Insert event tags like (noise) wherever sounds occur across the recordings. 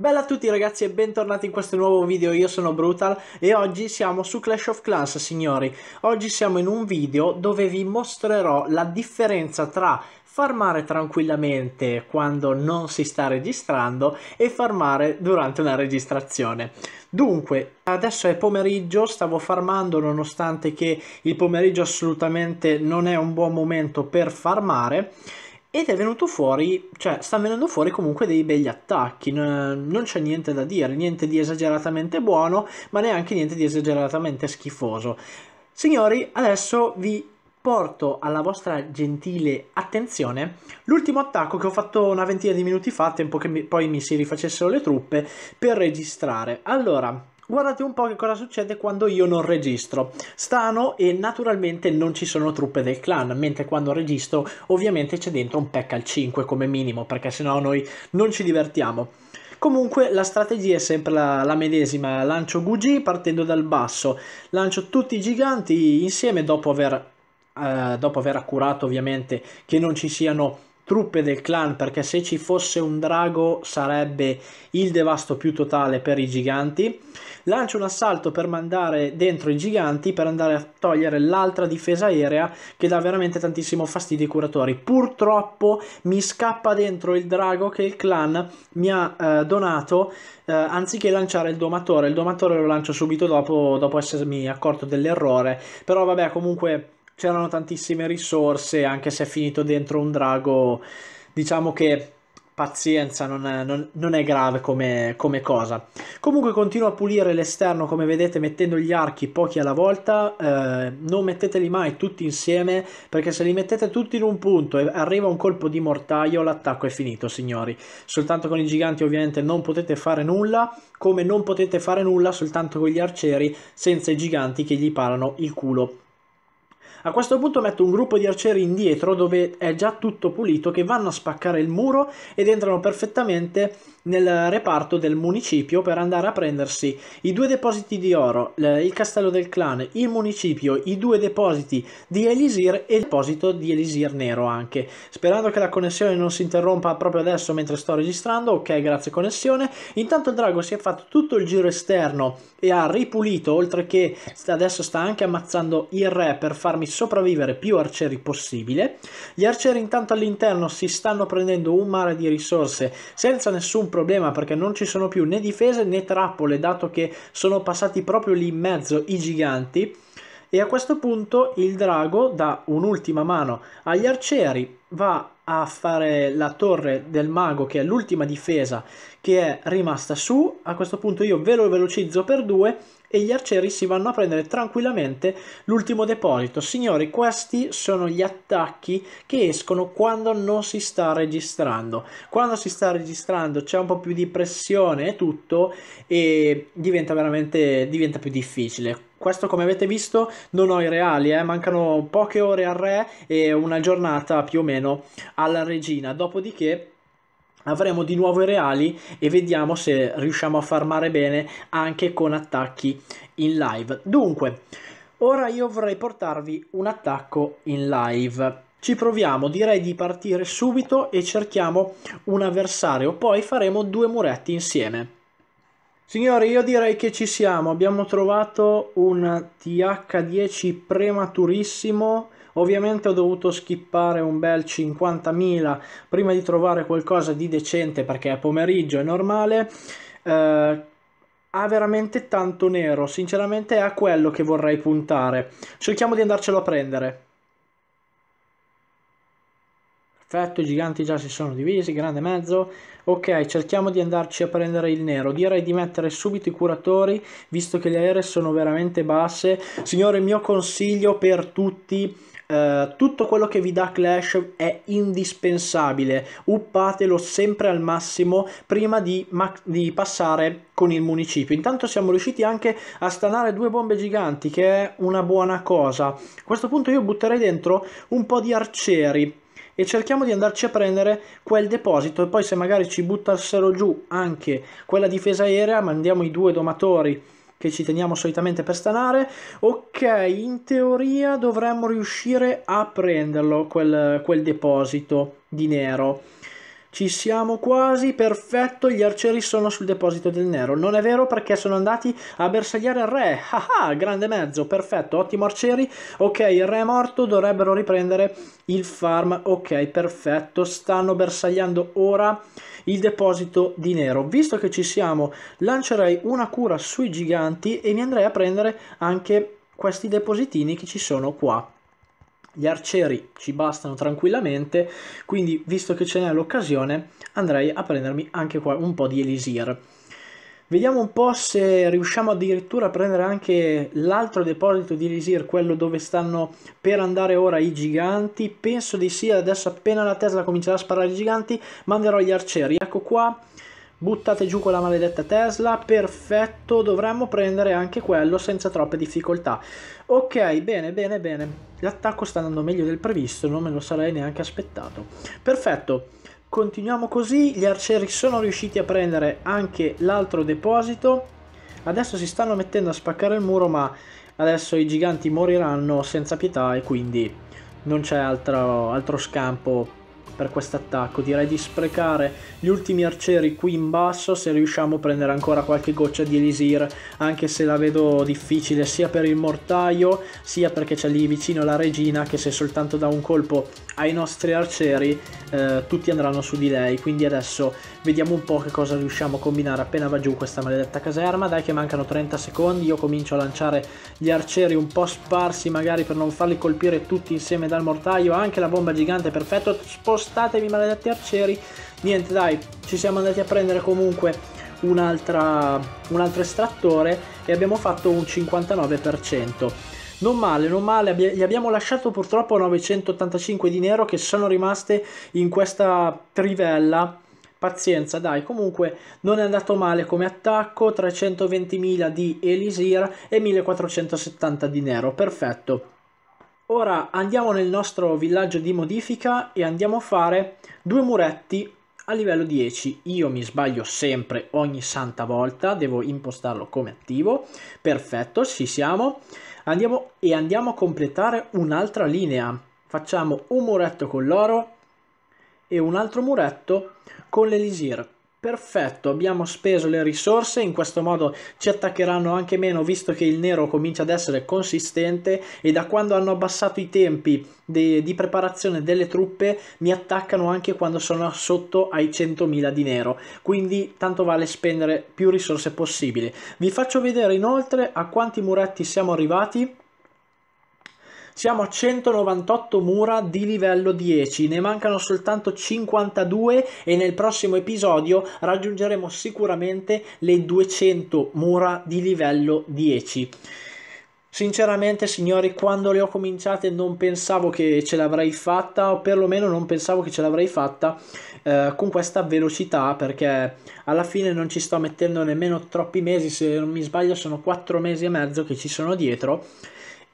Bella a tutti ragazzi e bentornati in questo nuovo video, io sono Brutal e oggi siamo su Clash of Clans signori. Oggi siamo in un video dove vi mostrerò la differenza tra farmare tranquillamente quando non si sta registrando e farmare durante una registrazione. Dunque, adesso è pomeriggio, stavo farmando nonostante che il pomeriggio assolutamente non è un buon momento per farmare ed è venuto fuori, cioè sta venendo fuori comunque dei begli attacchi, non c'è niente da dire, niente di esageratamente buono, ma neanche niente di esageratamente schifoso. Signori, adesso vi porto alla vostra gentile attenzione l'ultimo attacco che ho fatto una ventina di minuti fa, tempo che mi, poi mi si rifacessero le truppe per registrare. Allora, Guardate un po' che cosa succede quando io non registro. Strano e naturalmente non ci sono truppe del clan, mentre quando registro ovviamente c'è dentro un pack al 5 come minimo, perché sennò noi non ci divertiamo. Comunque la strategia è sempre la, la, medesima, lancio Gugi partendo dal basso, lancio tutti i giganti insieme dopo aver, eh, dopo aver accurato ovviamente che non ci siano truppe del clan perché se ci fosse un drago sarebbe il devasto più totale per i giganti lancio un assalto per mandare dentro i giganti per andare a togliere l'altra difesa aerea che dà veramente tantissimo fastidio ai curatori purtroppo mi scappa dentro il drago che il clan mi ha eh, donato eh, anziché lanciare il domatore il domatore lo lancio subito dopo, dopo essermi accorto dell'errore però vabbè comunque c'erano tantissime risorse, anche se è finito dentro un drago, diciamo che pazienza, non è, non, non è grave come, come, cosa. Comunque continuo a pulire l'esterno come vedete mettendo gli archi pochi alla volta, eh, non metteteli mai tutti insieme perché se li mettete tutti in un punto e arriva un colpo di mortaio l'attacco è finito signori. Soltanto con i giganti ovviamente non potete fare nulla, come non potete fare nulla soltanto con gli arcieri senza i giganti che gli parano il culo a questo punto metto un gruppo di arcieri indietro dove è già tutto pulito che vanno a spaccare il muro ed entrano perfettamente nel reparto del municipio per andare a prendersi i due depositi di oro, il castello del clan, il municipio, i due depositi di Elisir e il deposito di Elisir nero anche. Sperando che la connessione non si interrompa proprio adesso mentre sto registrando, ok grazie connessione. Intanto il drago si è fatto tutto il giro esterno e ha ripulito oltre che adesso sta anche ammazzando il re per farmi farmi sopravvivere più arcieri possibile. Gli arcieri intanto all'interno si stanno prendendo un mare di risorse senza nessun problema perché non ci sono più né difese né trappole dato che sono passati proprio lì in mezzo i giganti. E a questo punto il drago dà un'ultima mano agli arcieri, va a fare la torre del mago che è l'ultima difesa che è rimasta su. A questo punto io ve lo velocizzo per due e gli arcieri si vanno a prendere tranquillamente l'ultimo deposito. Signori, questi sono gli attacchi che escono quando non si sta registrando. Quando si sta registrando c'è un po' più di pressione e tutto e diventa veramente diventa più difficile. Questo come avete visto non ho i reali, eh? mancano poche ore al re e una giornata più o meno alla regina. Dopodiché avremo di nuovo i reali e vediamo se riusciamo a farmare bene anche con attacchi in live. Dunque, ora io vorrei portarvi un attacco in live. Ci proviamo, direi di partire subito e cerchiamo un avversario, poi faremo due muretti insieme. Signori, io direi che ci siamo, abbiamo trovato un TH10 prematurissimo Ovviamente ho dovuto skippare un bel 50.000 prima di trovare qualcosa di decente perché è pomeriggio, è normale. Eh, ha veramente tanto nero, sinceramente è a quello che vorrei puntare. Cerchiamo di andarcelo a prendere. Perfetto, i giganti già si sono divisi, grande mezzo. Ok, cerchiamo di andarci a prendere il nero. Direi di mettere subito i curatori, visto che le aeree sono veramente basse. Signore, il mio consiglio per tutti eh, tutto quello che vi dà Clash è indispensabile, uppatelo sempre al massimo prima di, ma- di, passare con il municipio. Intanto siamo riusciti anche a stanare due bombe giganti, che è una buona cosa. A questo punto io butterei dentro un po' di arcieri e cerchiamo di andarci a prendere quel deposito e poi se magari ci buttassero giù anche quella difesa aerea mandiamo i due domatori che ci teniamo solitamente per stanare. Ok, in teoria dovremmo riuscire a prenderlo quel, quel deposito di nero. Ci siamo quasi, perfetto, gli arcieri sono sul deposito del nero. Non è vero perché sono andati a bersagliare il re. (laughs) Ah ah, grande mezzo, perfetto, ottimo arcieri. Ok, il re è morto, dovrebbero riprendere il farm. Ok, perfetto, stanno bersagliando ora il deposito di nero. Visto che ci siamo, lancerei una cura sui giganti e mi andrei a prendere anche questi depositini che ci sono qua. Gli arcieri ci bastano tranquillamente, quindi visto che ce n'è l'occasione andrei a prendermi anche qua un po' di elisir. Vediamo un po' se riusciamo addirittura a prendere anche l'altro deposito di Elisir, quello dove stanno per andare ora i giganti. Penso di sì, adesso appena la Tesla comincerà a sparare i giganti, manderò gli arcieri. Ecco qua, Buttate giù quella maledetta Tesla, perfetto, dovremmo prendere anche quello senza troppe difficoltà. Ok, bene, bene, bene. L'attacco sta andando meglio del previsto, non me lo sarei neanche aspettato. Perfetto, continuiamo così. Gli arcieri sono riusciti a prendere anche l'altro deposito. Adesso si stanno mettendo a spaccare il muro, ma adesso i giganti moriranno senza pietà e quindi non c'è altro, altro scampo per quest'attacco. Direi di sprecare gli ultimi arcieri qui in basso se riusciamo a prendere ancora qualche goccia di Elisir, anche se la vedo difficile sia per il mortaio, sia perché c'è lì vicino la regina che se soltanto dà un colpo ai nostri arcieri eh, tutti andranno su di lei. Quindi adesso vediamo un po' che cosa riusciamo a combinare appena va giù questa maledetta caserma. Dai che mancano 30 secondi, io comincio a lanciare gli arcieri un po' sparsi magari per non farli colpire tutti insieme dal mortaio. Anche la bomba gigante, perfetto, sposta Arrestatevi, maledetti arcieri. Niente, dai, ci siamo andati a prendere comunque un, un altro estrattore e abbiamo fatto un 59%. Non male, non male, gli abbiamo lasciato purtroppo 985 di nero che sono rimaste in questa trivella pazienza dai comunque non è andato male come attacco 320.000 di Elisir e 1470 di nero perfetto Ora andiamo nel nostro villaggio di modifica e andiamo a fare due muretti a livello 10. Io mi sbaglio sempre ogni santa volta, devo impostarlo come attivo. Perfetto, ci siamo. Andiamo e andiamo a completare un'altra linea. Facciamo un muretto con l'oro e un altro muretto con l'elisir. Perfetto, abbiamo speso le risorse, in questo modo ci attaccheranno anche meno visto che il nero comincia ad essere consistente e da quando hanno abbassato i tempi de, di preparazione delle truppe mi attaccano anche quando sono sotto ai 100.000 di nero, quindi tanto vale spendere più risorse possibile. Vi faccio vedere inoltre a quanti muretti siamo arrivati siamo a 198 mura di livello 10, ne mancano soltanto 52 e nel prossimo episodio raggiungeremo sicuramente le 200 mura di livello 10. Sinceramente, signori, quando le ho cominciate non pensavo che ce l'avrei fatta, o perlomeno non pensavo che ce l'avrei fatta eh, con questa velocità, perché alla fine non ci sto mettendo nemmeno troppi mesi, se non mi sbaglio sono 4 mesi e mezzo che ci sono dietro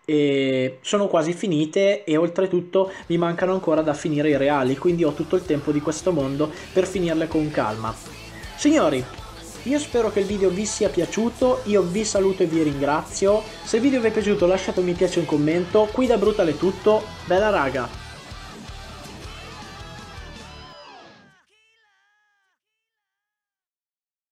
e sono quasi finite e oltretutto mi mancano ancora da finire i reali, quindi ho tutto il tempo di questo mondo per finirle con calma. Signori, io spero che il video vi sia piaciuto, io vi saluto e vi ringrazio, se il video vi è piaciuto lasciate un mi piace e un commento, qui da Brutal è tutto, bella raga!